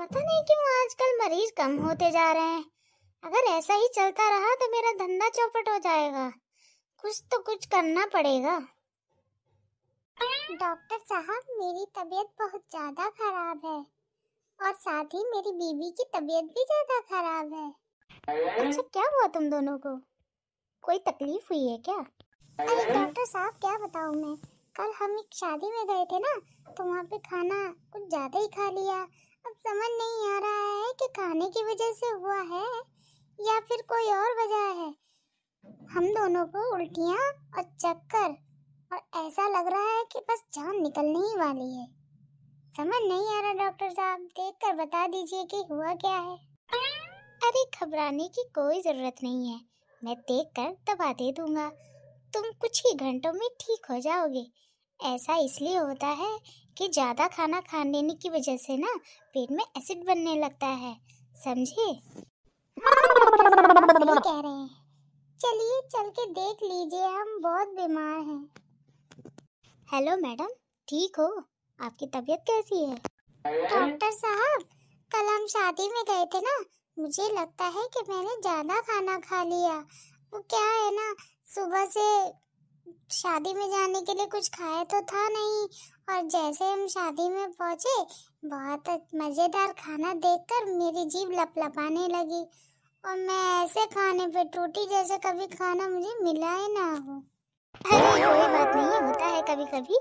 पता नहीं क्यों आजकल मरीज कम होते जा रहे हैं अगर ऐसा ही चलता रहा तो मेरा धंधा चौपट हो जाएगा कुछ तो कुछ करना पड़ेगा डॉक्टर साहब मेरी तबीयत बहुत ज्यादा खराब है और साथ ही मेरी बीवी की तबीयत भी ज्यादा खराब है अच्छा क्या हुआ तुम दोनों को कोई तकलीफ हुई है क्या अरे डॉक्टर साहब क्या बताऊँ मैं कल हम एक शादी में गए थे ना तो वहाँ पे खाना कुछ ज्यादा ही खा लिया समझ नहीं आ रहा है कि खाने की वजह से हुआ है या फिर कोई और वजह है हम दोनों को उल्टियाँ और चक्कर और ऐसा लग रहा है कि बस जान निकलने ही वाली है समझ नहीं आ रहा डॉक्टर साहब देख कर बता दीजिए कि हुआ क्या है अरे घबराने की कोई ज़रूरत नहीं है मैं देख कर दवा दे दूंगा तुम कुछ ही घंटों में ठीक हो जाओगे ऐसा इसलिए होता है कि ज़्यादा खाना खा लेने की वजह से ना पेट में एसिड बनने लगता है समझे कह रहे हैं चलिए चल के देख लीजिए हम बहुत बीमार हैं हेलो मैडम ठीक हो आपकी तबीयत कैसी है डॉक्टर साहब कल हम शादी में गए थे ना मुझे लगता है कि मैंने ज़्यादा खाना खा लिया वो क्या है ना सुबह से शादी में जाने के लिए कुछ खाया तो था नहीं और जैसे हम शादी में पहुंचे बहुत मज़ेदार खाना देखकर मेरी जीभ लपलपाने लगी और मैं ऐसे खाने पे टूटी जैसे कभी खाना मुझे मिला ही ना हो अरे कोई बात नहीं होता है कभी कभी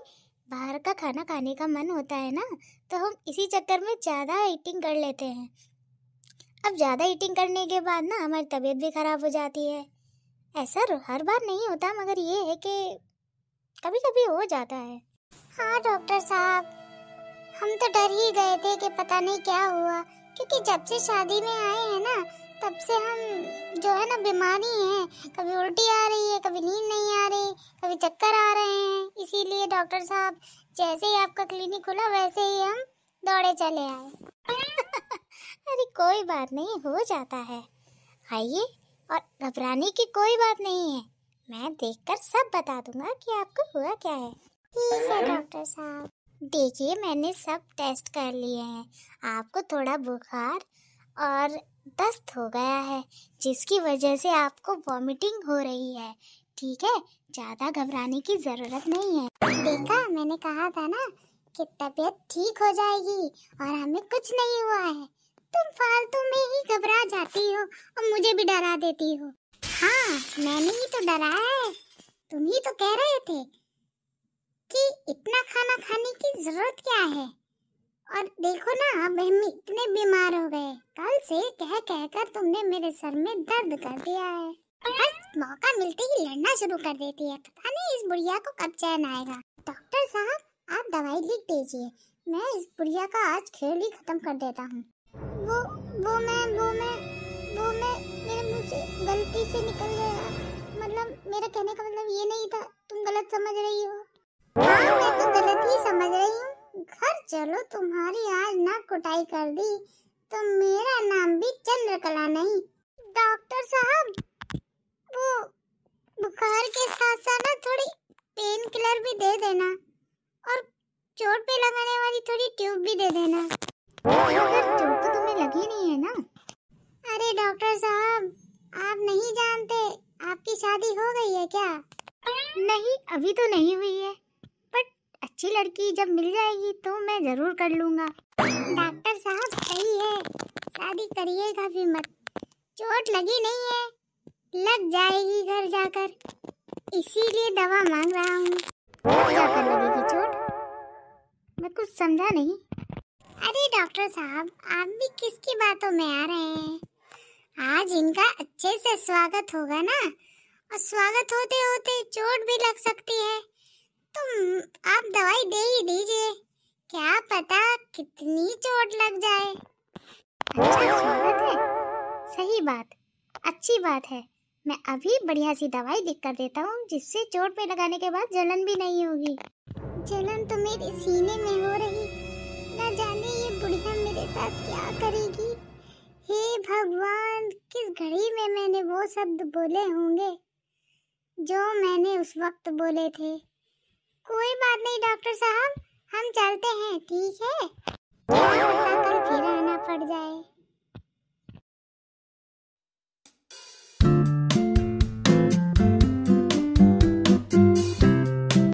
बाहर का खाना खाने का मन होता है ना तो हम इसी चक्कर में ज़्यादा ईटिंग कर लेते हैं अब ज़्यादा ईटिंग करने के बाद ना हमारी तबीयत भी ख़राब हो जाती है ऐसा हर बार नहीं होता मगर ये है कि कभी कभी हो जाता है हाँ डॉक्टर साहब हम तो डर ही गए थे कि पता नहीं क्या हुआ क्योंकि जब से शादी में आए हैं ना तब से हम जो है ना बीमारी है कभी उल्टी आ रही है कभी नींद नहीं आ रही कभी चक्कर आ रहे हैं इसीलिए डॉक्टर साहब जैसे ही आपका क्लिनिक खुला वैसे ही हम दौड़े चले आए अरे कोई बात नहीं हो जाता है आइए और घबराने की कोई बात नहीं है मैं देखकर सब बता दूंगा कि आपको हुआ क्या है ठीक है डॉक्टर साहब देखिए मैंने सब टेस्ट कर लिए हैं आपको थोड़ा बुखार और दस्त हो गया है जिसकी वजह से आपको वॉमिटिंग हो रही है ठीक है ज़्यादा घबराने की ज़रूरत नहीं है देखा मैंने कहा था ना कि तबीयत ठीक हो जाएगी और हमें कुछ नहीं हुआ है तुम फालतू में ही घबरा जाती हो और मुझे भी डरा देती हो हाँ मैंने ही तो डराया है तुम ही तो कह रहे थे कि इतना खाना खाने की जरूरत क्या है और देखो ना अब हम इतने बीमार हो गए कल से कह कह कर तुमने मेरे सर में दर्द कर दिया है बस मौका मिलते ही लड़ना शुरू कर देती है पता नहीं इस बुढ़िया को कब चैन आएगा डॉक्टर साहब आप दवाई लिख दीजिए मैं इस बुढ़िया का आज खेल ही खत्म कर देता हूँ वो वो मैं वो मैं वो मैं मेरे मुंह से गलती से निकल गया मतलब मेरा कहने का मतलब ये नहीं था तुम गलत समझ रही हो हाँ मैं तो गलत ही समझ रही हूँ घर चलो तुम्हारी आज ना कुटाई कर दी तो मेरा नाम भी चंद्रकला नहीं डॉक्टर साहब वो बुखार के साथ साथ ना थोड़ी पेन किलर भी दे देना और चोट पे लगाने वाली थोड़ी ट्यूब भी दे देना अगर चोट ना अरे डॉक्टर साहब आप नहीं जानते आपकी शादी हो गई है क्या नहीं अभी तो नहीं हुई है बट अच्छी लड़की जब मिल जाएगी तो मैं जरूर कर लूँगा डॉक्टर साहब सही है शादी करिएगा भी मत चोट लगी नहीं है लग जाएगी घर जाकर इसीलिए दवा मांग रहा हूँ लगेगी चोट मैं कुछ समझा नहीं अरे डॉक्टर साहब आप भी किसकी बातों में आ रहे हैं आज इनका अच्छे से स्वागत होगा ना और स्वागत होते होते चोट भी लग सकती है तो आप दवाई दे ही दीजिए क्या पता कितनी चोट लग जाए अच्छा स्वागत है सही बात अच्छी बात है मैं अभी बढ़िया सी दवाई लिख कर देता हूँ जिससे चोट पे लगाने के बाद जलन भी नहीं होगी जलन तो मेरे सीने में हो रही ना जाने ये बुढ़िया मेरे साथ क्या करेगी हे भगवान किस घड़ी में मैंने वो शब्द बोले होंगे जो मैंने उस वक्त बोले थे कोई बात नहीं डॉक्टर साहब हम चलते हैं ठीक है फिर